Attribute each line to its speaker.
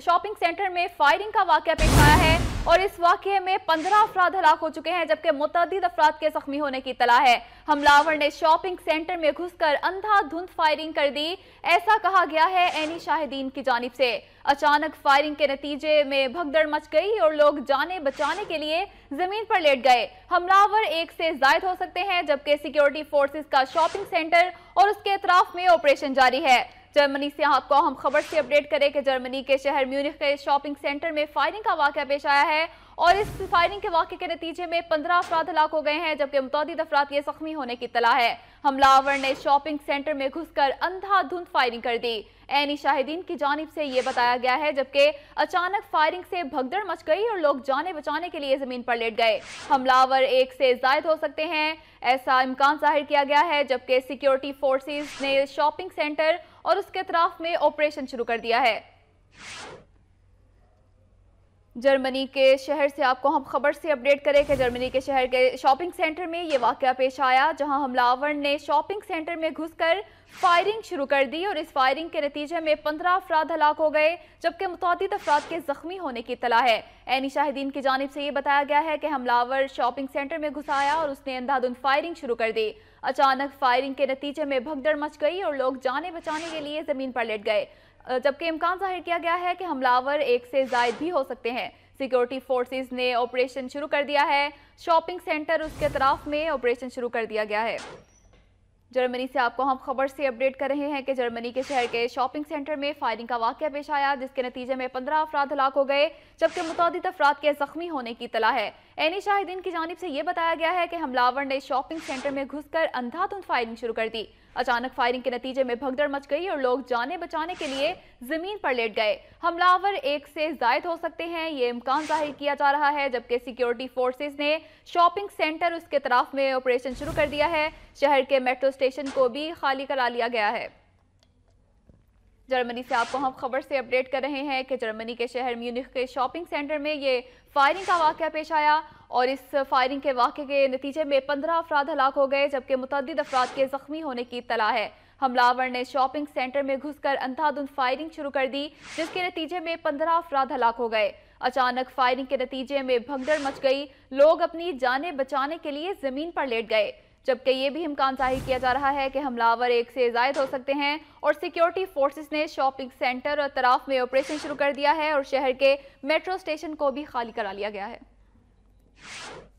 Speaker 1: shopping centre में firing का वाक्य पेश आया है और इस वाक्य में पंद्रह अफराध हलाक हो चुके हैं जबकि मुतद अफराद के जख्मी होने की तला है हमलावर ने शॉपिंग सेंटर में घुसकर अंधाधुंध फायरिंग कर दी ऐसा कहा गया है एनी शाहिदीन की जानब से अचानक फायरिंग के नतीजे में भगदड़ मच गई और लोग जाने बचाने के लिए जमीन पर लेट गए हमलावर एक से जायद हो सकते हैं जबकि सिक्योरिटी फोर्सेज का शॉपिंग सेंटर और उसके अतराफ में ऑपरेशन जारी है जर्मनी से आपको हम खबर से अपडेट करें कि जर्मनी के शहर म्यूनिख के शॉपिंग सेंटर में फायरिंग का वाक़ पेश आया है और इस फायरिंग के वाक के नतीजे में पंद्रह अफराद हलाक हो गए हैं जबकि मुतद अफराद ये जख्मी होने की तला है हमलावर ने शॉपिंग सेंटर में घुसकर अंधाधुंध फायरिंग कर दी एनी शाहिदीन की जानब से ये बताया गया है जबकि अचानक फायरिंग से भगदड़ मच गई और लोग जाने बचाने के लिए जमीन पर लेट गए हमलावर एक से जायद हो सकते हैं ऐसा इम्कान जाहिर किया गया है जबकि सिक्योरिटी फोर्सेज ने शॉपिंग सेंटर और उसके अतराफ में ऑपरेशन शुरू कर दिया है जर्मनी के शहर से आपको हम खबर से अपडेट करें कि जर्मनी के शहर के शॉपिंग सेंटर में ये वाक़ पेश आया जहां हमलावर ने शॉपिंग सेंटर में घुसकर फायरिंग शुरू कर दी और इस फायरिंग के नतीजे में पंद्रह अफराद हलाक हो गए जबकि मुतद अफराद के जख्मी होने की तला है एनी शाहिदीन की जानब से ये बताया गया है कि हमलावर शॉपिंग सेंटर में घुस आया और उसने अंधाधुन फायरिंग शुरू कर दी अचानक फायरिंग के नतीजे में भगदड़ मच गई और लोग जाने बचाने के लिए ज़मीन पर लेट गए जबकि इम्कान जाहिर किया गया है कि हमलावर एक से जायद भी हो सकते हैं सिक्योरिटी फोर्सेस ने ऑपरेशन शुरू कर दिया है शॉपिंग सेंटर उसके अतराफ में ऑपरेशन शुरू कर दिया गया है जर्मनी से आपको हम खबर से अपडेट कर रहे हैं कि जर्मनी के शहर के शॉपिंग सेंटर में फायरिंग का वाक्य पेश आया जिसके नतीजे में पंद्रह अफराद हलाक हो गए जबकि मुतद अफराद के जख्मी होने की तला है एनी शाहिदीन की जानब से यह बताया गया है कि हमलावर ने शॉपिंग सेंटर में घुसकर अंधाधुंध फायरिंग शुरू कर दी अचानक फायरिंग के नतीजे में भगदड़ मच गई और लोग जाने बचाने के लिए जमीन पर लेट गए हमलावर एक से जायद हो सकते हैं ये इम्कान जाहिर किया जा रहा है जबकि सिक्योरिटी फोर्सेज ने शॉपिंग सेंटर उसके तराफ में ऑपरेशन शुरू कर दिया है शहर के मेट्रो स्टेशन को भी खाली करा लिया गया है जर्मनी से आपको हम खबर से अपडेट कर रहे हैं कि जर्मनी के शहर म्यूनिख के शॉपिंग सेंटर में ये फायरिंग का वाक़ पेश आया और इस फायरिंग के वाक़े के नतीजे में पंद्रह अफराद हलाक हो गए जबकि मुतद अफराद के ज़ख्मी होने की इतला है हमलावर ने शॉपिंग सेंटर में घुसकर अंधाधुंध फायरिंग शुरू कर दी जिसके नतीजे में पंद्रह अफराध हलाक हो गए अचानक फायरिंग के नतीजे में भगदड़ मच गई लोग अपनी जाने बचाने के लिए जमीन पर लेट गए जबकि ये भी इम्कान जाहिर किया जा रहा है कि हमलावर एक से जायद हो सकते हैं और सिक्योरिटी फोर्सेस ने शॉपिंग सेंटर और तराफ में ऑपरेशन शुरू कर दिया है और शहर के मेट्रो स्टेशन को भी खाली करा लिया गया है